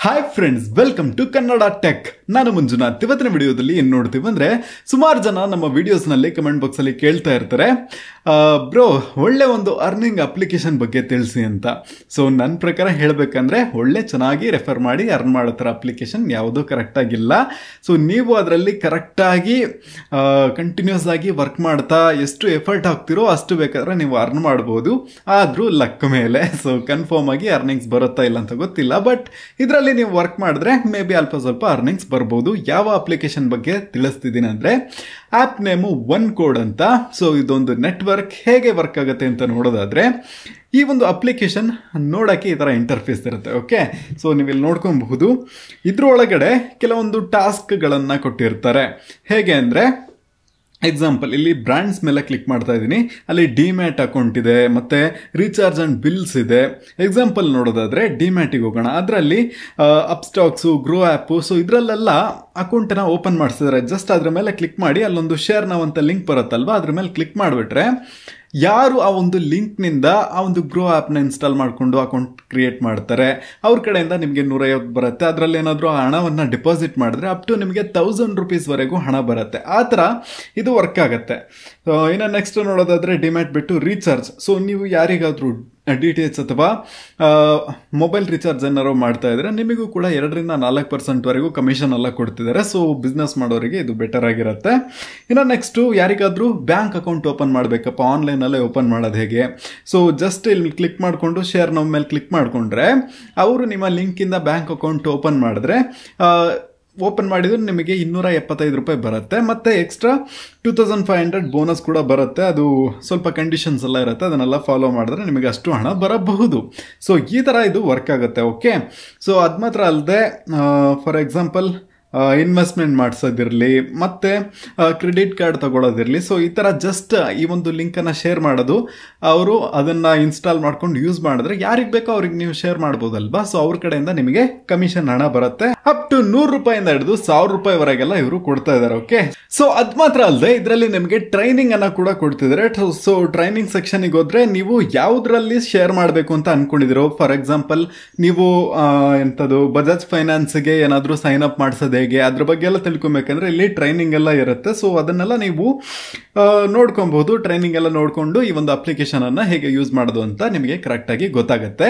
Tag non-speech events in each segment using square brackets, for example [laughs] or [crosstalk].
Hi friends, welcome to Canada Tech. ನಾನು ಮಂಜುನಾಥ್ ಇವತ್ತಿನ ವಿಡಿಯೋದಲ್ಲಿ ಏನು ನೋಡ್ತೀವಿ ಅಂದರೆ ಸುಮಾರು ಜನ ನಮ್ಮ ವಿಡಿಯೋಸ್ನಲ್ಲಿ ಕಮೆಂಟ್ ಬಾಕ್ಸಲ್ಲಿ ಕೇಳ್ತಾ ಇರ್ತಾರೆ ಬ್ರೋ ಒಳ್ಳೆ ಒಂದು ಅರ್ನಿಂಗ್ ಅಪ್ಲಿಕೇಶನ್ ಬಗ್ಗೆ ತಿಳಿಸಿ ಅಂತ ಸೊ ನನ್ನ ಪ್ರಕಾರ ಹೇಳಬೇಕಂದ್ರೆ ಒಳ್ಳೆ ಚೆನ್ನಾಗಿ ರೆಫರ್ ಮಾಡಿ ಅರ್ನ್ ಮಾಡೋ ಥರ ಅಪ್ಲಿಕೇಶನ್ ಯಾವುದೂ ಕರೆಕ್ಟಾಗಿಲ್ಲ ಸೊ ನೀವು ಅದರಲ್ಲಿ ಕರೆಕ್ಟಾಗಿ ಕಂಟಿನ್ಯೂಸ್ ಆಗಿ ವರ್ಕ್ ಮಾಡ್ತಾ ಎಷ್ಟು ಎಫರ್ಟ್ ಹಾಕ್ತಿರೋ ಅಷ್ಟು ಬೇಕಾದ್ರೆ ನೀವು ಅರ್ನ್ ಮಾಡ್ಬೋದು ಆದರೂ ಲಕ್ ಮೇಲೆ ಸೊ ಕನ್ಫರ್ಮ್ ಆಗಿ ಅರ್ನಿಂಗ್ಸ್ ಬರುತ್ತಾ ಇಲ್ಲ ಅಂತ ಗೊತ್ತಿಲ್ಲ ಬಟ್ ಇದರಲ್ಲಿ ನೀವು ವರ್ಕ್ ಮಾಡಿದ್ರೆ ಮೇ ಬಿ ಅಲ್ಪ ಸ್ವಲ್ಪ ಅರ್ನಿಂಗ್ಸ್ ಬರ್ಬೋದು ಯಾವ ಅಪ್ಲಿಕೇಶನ್ ಬಗ್ಗೆ ತಿಳಿಸ್ತಿದ್ದೀನಿ ಅಂದರೆ ಆ್ಯಪ್ ನೇಮು ಒನ್ ಕೋಡ್ ಅಂತ ಸೊ ಇದೊಂದು ನೆಟ್ವರ್ಕ್ ಹೇಗೆ ವರ್ಕ್ ಆಗುತ್ತೆ ಅಂತ ನೋಡೋದಾದರೆ ಈ ಒಂದು ಅಪ್ಲಿಕೇಶನ್ ನೋಡೋಕ್ಕೆ ಈ ಥರ ಇಂಟರ್ಫೇಸ್ ಇರುತ್ತೆ ಓಕೆ ಸೊ ನೀವು ಇಲ್ಲಿ ನೋಡ್ಕೊಬಹುದು ಇದರೊಳಗಡೆ ಕೆಲವೊಂದು ಟಾಸ್ಕ್ಗಳನ್ನು ಕೊಟ್ಟಿರ್ತಾರೆ ಹೇಗೆ ಅಂದರೆ ಎಕ್ಸಾಂಪಲ್ ಇಲ್ಲಿ ಬ್ರ್ಯಾಂಡ್ಸ್ ಮೇಲೆ ಕ್ಲಿಕ್ ಮಾಡ್ತಾ ಇದ್ದೀನಿ ಅಲ್ಲಿ ಡಿಮ್ಯಾಟ್ ಅಕೌಂಟ್ ಇದೆ ಮತ್ತು ರೀಚಾರ್ಜ್ ಆ್ಯಂಡ್ ಬಿಲ್ಸ್ ಇದೆ ಎಕ್ಸಾಂಪಲ್ ನೋಡೋದಾದರೆ ಡಿಮ್ಯಾಟಿಗೆ ಹೋಗೋಣ ಅದರಲ್ಲಿ ಸ್ಟಾಕ್ಸು ಗ್ರೋ ಆ್ಯಪು ಸೊ ಇದರಲ್ಲೆಲ್ಲ ಅಕೌಂಟನ್ನು ಓಪನ್ ಮಾಡಿಸಿದ್ರೆ ಜಸ್ಟ್ ಅದ್ರ ಮೇಲೆ ಕ್ಲಿಕ್ ಮಾಡಿ ಅಲ್ಲೊಂದು ಶೇರ್ನ ಅಂತ ಲಿಂಕ್ ಬರುತ್ತಲ್ವ ಅದ್ರ ಮೇಲೆ ಕ್ಲಿಕ್ ಮಾಡಿಬಿಟ್ರೆ ಯಾರು ಆ ಒಂದು ಲಿಂಕ್ನಿಂದ ಆ ಒಂದು ಗ್ರೋ ಆ್ಯಪ್ನ ಇನ್ಸ್ಟಾಲ್ ಮಾಡಿಕೊಂಡು ಅಕೌಂಟ್ ಕ್ರಿಯೇಟ್ ಮಾಡ್ತಾರೆ ಅವ್ರ ಕಡೆಯಿಂದ ನಿಮಗೆ ನೂರೈವತ್ತು ಬರುತ್ತೆ ಅದರಲ್ಲಿ ಏನಾದರೂ ಹಣವನ್ನು ಡಿಪಾಸಿಟ್ ಮಾಡಿದ್ರೆ ಅಪ್ ಟು ನಿಮಗೆ ತೌಸಂಡ್ ರುಪೀಸ್ವರೆಗೂ ಹಣ ಬರುತ್ತೆ ಆ ಥರ ಇದು ವರ್ಕ್ ಆಗುತ್ತೆ ಇನ್ನು ನೆಕ್ಸ್ಟ್ ನೋಡೋದಾದರೆ ಡಿಮ್ಯಾಟ್ ಬಿಟ್ಟು ರೀಚಾರ್ಜ್ ಸೊ ನೀವು ಯಾರಿಗಾದರೂ ಡಿ ಟಿ ಎಚ್ ಅಥವಾ ಮೊಬೈಲ್ ರಿಚಾರ್ಜ್ ಏನಾರು ಮಾಡ್ತಾ ಇದ್ದರೆ ನಿಮಗೂ ಕೂಡ ಎರಡರಿಂದ ನಾಲ್ಕು ಪರ್ಸೆಂಟ್ವರೆಗೂ ಕಮಿಷನ್ ಎಲ್ಲ ಕೊಡ್ತಿದ್ದಾರೆ ಸೊ ಬಿಸ್ನೆಸ್ ಮಾಡೋರಿಗೆ ಇದು ಬೆಟರ್ ಆಗಿರುತ್ತೆ ಇನ್ನು ನೆಕ್ಸ್ಟು ಯಾರಿಗಾದರೂ ಬ್ಯಾಂಕ್ ಅಕೌಂಟ್ ಓಪನ್ ಮಾಡಬೇಕಪ್ಪ ಆನ್ಲೈನಲ್ಲೇ ಓಪನ್ ಮಾಡೋದು ಹೇಗೆ ಸೊ ಜಸ್ಟ್ ಇಲ್ಲಿ ಕ್ಲಿಕ್ ಮಾಡಿಕೊಂಡು ಶೇರ್ ನಮ್ಮ ಮೇಲೆ ಕ್ಲಿಕ್ ಮಾಡಿಕೊಂಡ್ರೆ ಅವರು ನಿಮ್ಮ ಲಿಂಕಿಂದ ಬ್ಯಾಂಕ್ ಅಕೌಂಟ್ ಓಪನ್ ಮಾಡಿದ್ರೆ ಓಪನ್ ಮಾಡಿದರೆ ನಿಮಗೆ ಇನ್ನೂರ ಎಪ್ಪತ್ತೈದು ರೂಪಾಯಿ ಬರುತ್ತೆ ಮತ್ತು extra two thousand five hundred bonus ಕೂಡ ಬರುತ್ತೆ ಅದು ಸ್ವಲ್ಪ ಕಂಡೀಷನ್ಸ್ ಎಲ್ಲ ಇರುತ್ತೆ ಅದನ್ನೆಲ್ಲ ಫಾಲೋ ಮಾಡಿದ್ರೆ ನಿಮಗೆ ಅಷ್ಟು ಹಣ ಬರಬಹುದು ಸೊ ಈ ಥರ ಇದು ವರ್ಕ್ ಆಗುತ್ತೆ ಓಕೆ ಸೊ ಅದು ಮಾತ್ರ ಅಲ್ಲದೆ ಫಾರ್ ಎಕ್ಸಾಂಪಲ್ ಇನ್ವೆಸ್ಟ್ಮೆಂಟ್ ಮಾಡಿಸೋದಿರಲಿ ಮತ್ತು ಕ್ರೆಡಿಟ್ ಕಾರ್ಡ್ ತೊಗೊಳೋದಿರಲಿ ಸೊ ಈ ಥರ ಜಸ್ಟ್ ಈ ಒಂದು ಲಿಂಕನ್ನು ಶೇರ್ ಮಾಡೋದು ಅವರು ಅದನ್ನು ಇನ್ಸ್ಟಾಲ್ ಮಾಡ್ಕೊಂಡು ಯೂಸ್ ಮಾಡಿದ್ರೆ ಯಾರಿಗೆ ಬೇಕೋ ಅವ್ರಿಗೆ ನೀವು ಶೇರ್ ಮಾಡ್ಬೋದಲ್ವಾ ಸೊ ಅವ್ರ ಕಡೆಯಿಂದ ನಿಮಗೆ ಕಮಿಷನ್ ಹಣ ಬರುತ್ತೆ ಅಪ್ ಟು ನೂರು ರೂಪಾಯಿಂದ ಹಿಡಿದು ಸಾವಿರ ರೂಪಾಯಿವರೆಗೆಲ್ಲ ಇವರು ಕೊಡ್ತಾ ಇದ್ದಾರೆ ಓಕೆ ಸೊ ಅದು ಮಾತ್ರ ಅಲ್ಲದೆ ಇದರಲ್ಲಿ ನಿಮಗೆ ಟ್ರೈನಿಂಗ್ ಅನ್ನ ಕೂಡ ಕೊಡ್ತಿದ್ದಾರೆ ಸೊ ಟ್ರೈನಿಂಗ್ ಸೆಕ್ಷನಿಗೆ ಹೋದ್ರೆ ನೀವು ಯಾವುದರಲ್ಲಿ ಶೇರ್ ಮಾಡಬೇಕು ಅಂತ ಅನ್ಕೊಂಡಿದ್ರು ಫಾರ್ ಎಕ್ಸಾಂಪಲ್ ನೀವು ಎಂಥದ್ದು ಬಜಾಜ್ ಫೈನಾನ್ಸ್ಗೆ ಏನಾದರೂ ಸೈನ್ ಅಪ್ ಮಾಡಿಸೋದೇ ಹೇಗೆ ಅದ್ರ ಬಗ್ಗೆ ಎಲ್ಲ ತಿಳ್ಕೊಬೇಕಂದ್ರೆ ಇಲ್ಲಿ ಟ್ರೈನಿಂಗ್ ಎಲ್ಲ ಇರುತ್ತೆ ಸೊ ಅದನ್ನೆಲ್ಲ ನೀವು ನೋಡ್ಕೊಬಹುದು ಟ್ರೈನಿಂಗ್ ಎಲ್ಲ ನೋಡಿಕೊಂಡು ಈ ಒಂದು ಅಪ್ಲಿಕೇಶನ್ ಅನ್ನ ಹೇಗೆ ಯೂಸ್ ಮಾಡೋದು ಅಂತ ನಿಮಗೆ ಕರೆಕ್ಟಾಗಿ ಗೊತ್ತಾಗುತ್ತೆ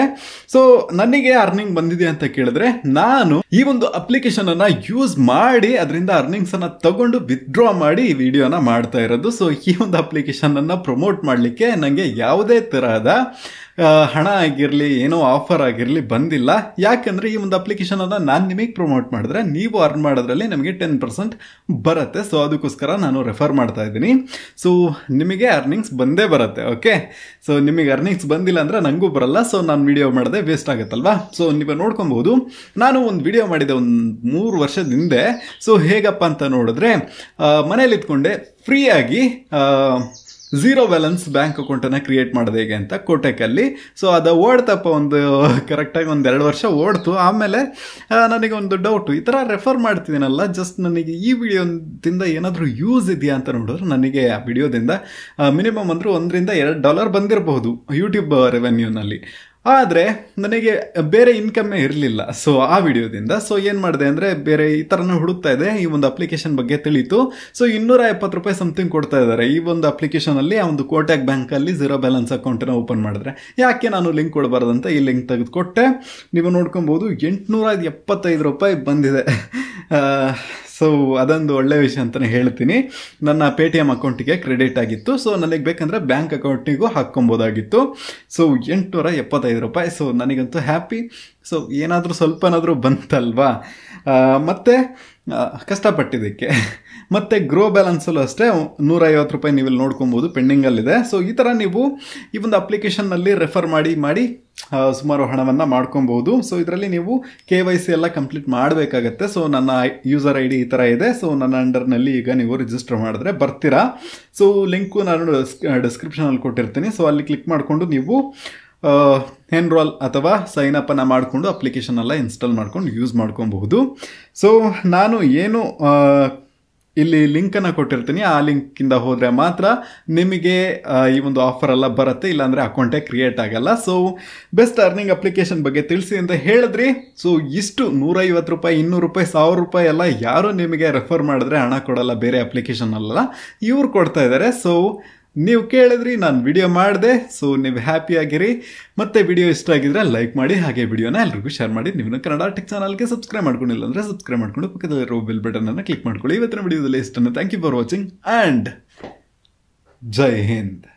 ಸೊ ನನಗೆ ಅರ್ನಿಂಗ್ ಬಂದಿದೆ ಅಂತ ಕೇಳಿದ್ರೆ ನಾನು ಈ ಒಂದು ಅಪ್ಲಿಕೇಶನ್ ಅನ್ನ ಯೂಸ್ ಮಾಡಿ ಅದರಿಂದ ಅರ್ನಿಂಗ್ಸ್ ಅನ್ನ ತಗೊಂಡು ವಿತ್ಡ್ರಾ ಮಾಡಿ ಈ ವಿಡಿಯೋನ ಮಾಡ್ತಾ ಇರೋದು ಸೊ ಈ ಒಂದು ಅಪ್ಲಿಕೇಶನ್ ಅನ್ನ ಪ್ರಮೋಟ್ ಮಾಡಲಿಕ್ಕೆ ನನಗೆ ಯಾವುದೇ ತರಹದ ಹಣ ಆಗಿರಲಿ ಏನೋ ಆಫರ್ ಆಗಿರಲಿ ಬಂದಿಲ್ಲ ಯಾಕಂದರೆ ಈ ಒಂದು ಅಪ್ಲಿಕೇಶನ್ ಅನ್ನು ನಾನು ನಿಮಗೆ ಪ್ರಮೋಟ್ ಮಾಡಿದ್ರೆ ನೀವು ಅರ್ನ್ ಮಾಡೋದ್ರಲ್ಲಿ ನಮಗೆ ಟೆನ್ ಪರ್ಸೆಂಟ್ ಬರುತ್ತೆ ಸೊ ಅದಕ್ಕೋಸ್ಕರ ನಾನು ರೆಫರ್ ಮಾಡ್ತಾ ಇದ್ದೀನಿ ಸೊ ನಿಮಗೆ ಅರ್ನಿಂಗ್ಸ್ ಬಂದೇ ಬರುತ್ತೆ ಓಕೆ ಸೊ ನಿಮಗೆ ಅರ್ನಿಂಗ್ಸ್ ಬಂದಿಲ್ಲ ಅಂದರೆ ನನಗೂ ಬರಲ್ಲ ಸೊ ನಾನು ವಿಡಿಯೋ ಮಾಡಿದೆ ವೇಸ್ಟ್ ಆಗುತ್ತಲ್ವ ಸೊ ನೀವು ನೋಡ್ಕೊಬೋದು ನಾನು ಒಂದು ವಿಡಿಯೋ ಮಾಡಿದೆ ಒಂದು ಮೂರು ವರ್ಷದ ಹಿಂದೆ ಸೊ ಹೇಗಪ್ಪ ಅಂತ ನೋಡಿದ್ರೆ ಮನೇಲಿ ಇದ್ಕೊಂಡೆ ಫ್ರೀಯಾಗಿ ಝೀರೋ ಬ್ಯಾಲೆನ್ಸ್ ಬ್ಯಾಂಕ್ ಅಕೌಂಟನ್ನು ಕ್ರಿಯೇಟ್ ಮಾಡಿದೆ ಹೇಗೆ ಅಂತ ಕೋಟೆಕಲ್ಲಿ ಸೊ ಅದು ಓಡ್ತಪ್ಪ ಒಂದು ಕರೆಕ್ಟಾಗಿ ಒಂದು ಎರಡು ವರ್ಷ ಓಡ್ತು ಆಮೇಲೆ ನನಗೆ ಒಂದು ಡೌಟು ಈ ಥರ ರೆಫರ್ ಮಾಡ್ತಿದ್ದೀನಲ್ಲ ಜಸ್ಟ್ ನನಗೆ ಈ ವಿಡಿಯೋದಿಂದ ಏನಾದರೂ ಯೂಸ್ ಇದೆಯಾ ಅಂತ ನೋಡಿದ್ರು ನನಗೆ ಆ ವಿಡಿಯೋದಿಂದ ಮಿನಿಮಮ್ ಅಂದರೂ ಒಂದರಿಂದ ಎರಡು ಡಾಲರ್ ಬಂದಿರಬಹುದು ಯೂಟ್ಯೂಬ್ ರೆವೆನ್ಯೂನಲ್ಲಿ ಆದರೆ ನನಗೆ ಬೇರೆ ಇನ್ಕಮ್ಮೇ ಇರಲಿಲ್ಲ ಸೊ ಆ ವಿಡಿಯೋದಿಂದ ಸೊ ಏನು ಮಾಡಿದೆ ಅಂದರೆ ಬೇರೆ ಈ ಥರನ ಹುಡುಕ್ತಾ ಇದೆ ಈ ಒಂದು ಅಪ್ಲಿಕೇಶನ್ ಬಗ್ಗೆ ತಿಳಿತು ಸೊ ಇನ್ನೂರ ಎಪ್ಪತ್ತು ರೂಪಾಯಿ ಸಮಥಿಂಗ್ ಕೊಡ್ತಾ ಇದ್ದಾರೆ ಈ ಒಂದು ಅಪ್ಲಿಕೇಶನಲ್ಲಿ ಆ ಒಂದು ಕೋಟ್ಯಾಕ್ ಬ್ಯಾಂಕಲ್ಲಿ ಝೀರೋ ಬ್ಯಾಲೆನ್ಸ್ ಅಕೌಂಟನ್ನು ಓಪನ್ ಮಾಡಿದ್ರೆ ಯಾಕೆ ನಾನು ಲಿಂಕ್ ಕೊಡಬಾರ್ದಂತ ಈ ಲಿಂಕ್ ತೆಗೆದುಕೊಟ್ಟೆ ನೀವು ನೋಡ್ಕೊಬೋದು ಎಂಟುನೂರ ಎಪ್ಪತ್ತೈದು ರೂಪಾಯಿ ಬಂದಿದೆ [laughs] ಸೊ ಅದೊಂದು ಒಳ್ಳೆ ವಿಷಯ ಅಂತಲೇ ಹೇಳ್ತೀನಿ ನನ್ನ ಪೇ ಟಿ ಎಮ್ ಅಕೌಂಟಿಗೆ ಕ್ರೆಡಿಟ್ ಆಗಿತ್ತು ಸೊ ನನಗೆ ಬೇಕಂದರೆ ಬ್ಯಾಂಕ್ ಅಕೌಂಟಿಗೂ ಹಾಕ್ಕೊಬೋದಾಗಿತ್ತು ಸೊ ಎಂಟುನೂರ ಎಪ್ಪತ್ತೈದು ರೂಪಾಯಿ ಸೊ ನನಗಂತೂ ಹ್ಯಾಪಿ ಸೊ ಏನಾದರೂ ಸ್ವಲ್ಪನಾದರೂ ಬಂತಲ್ವಾ ಮತ್ತು ಕಷ್ಟಪಟ್ಟಿದ್ದಕ್ಕೆ ಮತ್ತು ಗ್ರೋ ಬ್ಯಾಲೆನ್ಸಲ್ಲೂ ಅಷ್ಟೇ ನೂರೈವತ್ತು ರೂಪಾಯಿ ನೀವು ಇಲ್ಲಿ ನೋಡ್ಕೊಬೋದು ಪೆಂಡಿಂಗಲ್ಲಿದೆ ಸೊ ಈ ಥರ ನೀವು ಈ ಒಂದು ಅಪ್ಲಿಕೇಶನ್ನಲ್ಲಿ ರೆಫರ್ ಮಾಡಿ ಮಾಡಿ ಸುಮಾರು ಹಣವನ್ನು ಮಾಡ್ಕೊಬೋದು ಸೊ ಇದರಲ್ಲಿ ನೀವು ಕೆ ವೈ ಸಿ ಎಲ್ಲ ಕಂಪ್ಲೀಟ್ ಮಾಡಬೇಕಾಗತ್ತೆ ಸೊ ನನ್ನ ಯೂಸರ್ ಐ ಡಿ ಈ ಥರ ಇದೆ ಸೊ ನನ್ನ ಅಂಡರ್ನಲ್ಲಿ ಈಗ ನೀವು ರಿಜಿಸ್ಟರ್ ಮಾಡಿದ್ರೆ ಬರ್ತೀರಾ ಸೊ ಲಿಂಕು ನಾನು ಡಿಸ್ಕ್ರಿಪ್ಷನಲ್ಲಿ ಕೊಟ್ಟಿರ್ತೀನಿ ಸೊ ಅಲ್ಲಿ ಕ್ಲಿಕ್ ಮಾಡಿಕೊಂಡು ನೀವು ಎನ್ರೋಲ್ ಅಥವಾ ಸೈನ್ ಅನ್ನು ಮಾಡಿಕೊಂಡು ಅಪ್ಲಿಕೇಶನ್ ಎಲ್ಲ ಇನ್ಸ್ಟಾಲ್ ಮಾಡ್ಕೊಂಡು ಯೂಸ್ ಮಾಡ್ಕೊಬಹುದು ಸೊ ನಾನು ಏನು ಇಲ್ಲಿ ಲಿಂಕನ್ನು ಕೊಟ್ಟಿರ್ತೀನಿ ಆ ಲಿಂಕಿಂದ ಹೋದರೆ ಮಾತ್ರ ನಿಮಗೆ ಈ ಒಂದು ಆಫರ್ ಎಲ್ಲ ಬರುತ್ತೆ ಇಲ್ಲಾಂದರೆ ಅಕೌಂಟೇ ಕ್ರಿಯೇಟ್ ಆಗಲ್ಲ ಸೊ ಬೆಸ್ಟ್ ಅರ್ನಿಂಗ್ ಅಪ್ಲಿಕೇಶನ್ ಬಗ್ಗೆ ತಿಳಿಸಿ ಅಂತ ಹೇಳಿದ್ರಿ ಸೊ ಇಷ್ಟು ನೂರೈವತ್ತು ರೂಪಾಯಿ ಇನ್ನೂರು ರೂಪಾಯಿ ಸಾವಿರ ರೂಪಾಯಿ ಎಲ್ಲ ಯಾರು ನಿಮಗೆ ರೆಫರ್ ಮಾಡಿದ್ರೆ ಹಣ ಕೊಡಲ್ಲ ಬೇರೆ ಅಪ್ಲಿಕೇಶನ್ ಅಲ್ಲ ಇವ್ರು ಕೊಡ್ತಾ ಇದ್ದಾರೆ ಸೊ ನೀವು ಕೇಳಿದ್ರಿ ನಾನು ವಿಡಿಯೋ ಮಾಡಿದೆ ಸೊ ನೀವು ಆಗಿರಿ ಮತ್ತೆ ವಿಡಿಯೋ ಇಷ್ಟ ಆಗಿದ್ರೆ ಲೈಕ್ ಮಾಡಿ ಹಾಗೆ ವಿಡಿಯೋನ ಎಲ್ರಿಗೂ ಶೇರ್ ಮಾಡಿ ನೀವು ಕನ್ನಡ ಟೆಕ್ ಚಾನಲ್ಗೆ ಸಬ್ಸ್ಕ್ರೈಬ್ ಮಾಡ್ಕೊಂಡಿಲ್ಲ ಅಂದರೆ ಸಬ್ಸ್ಕ್ರೈಬ್ ಮಾಡ್ಕೊಂಡು ಪಕ್ಕದಲ್ಲಿರೋ ಬೆಲ್ ಅನ್ನು ಕ್ಲಿಕ್ ಮಾಡ್ಕೊಳ್ಳಿ ಇವತ್ತಿನ ವಿಡಿಯೋದಲ್ಲಿ ಇಷ್ಟನ್ನು thank you for watching and Jai Hind